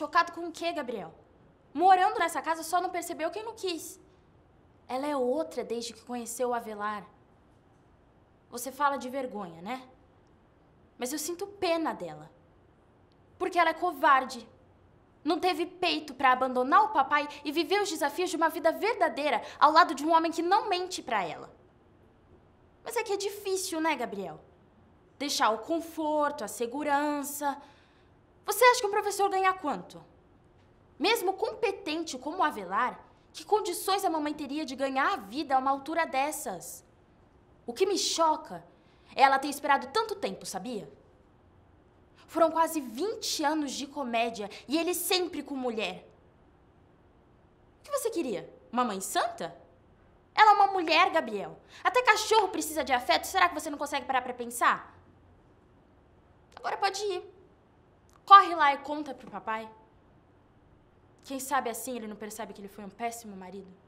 Chocado com o quê, Gabriel? Morando nessa casa, só não percebeu quem não quis. Ela é outra desde que conheceu o Avelar. Você fala de vergonha, né? Mas eu sinto pena dela. Porque ela é covarde. Não teve peito para abandonar o papai e viver os desafios de uma vida verdadeira ao lado de um homem que não mente para ela. Mas é que é difícil, né, Gabriel? Deixar o conforto, a segurança, você acha que um professor ganha quanto? Mesmo competente como Avelar, que condições a mamãe teria de ganhar a vida a uma altura dessas? O que me choca é ela ter esperado tanto tempo, sabia? Foram quase 20 anos de comédia e ele sempre com mulher. O que você queria? Uma mãe santa? Ela é uma mulher, Gabriel. Até cachorro precisa de afeto. Será que você não consegue parar pra pensar? Agora pode ir. Corre lá e conta pro papai. Quem sabe assim ele não percebe que ele foi um péssimo marido.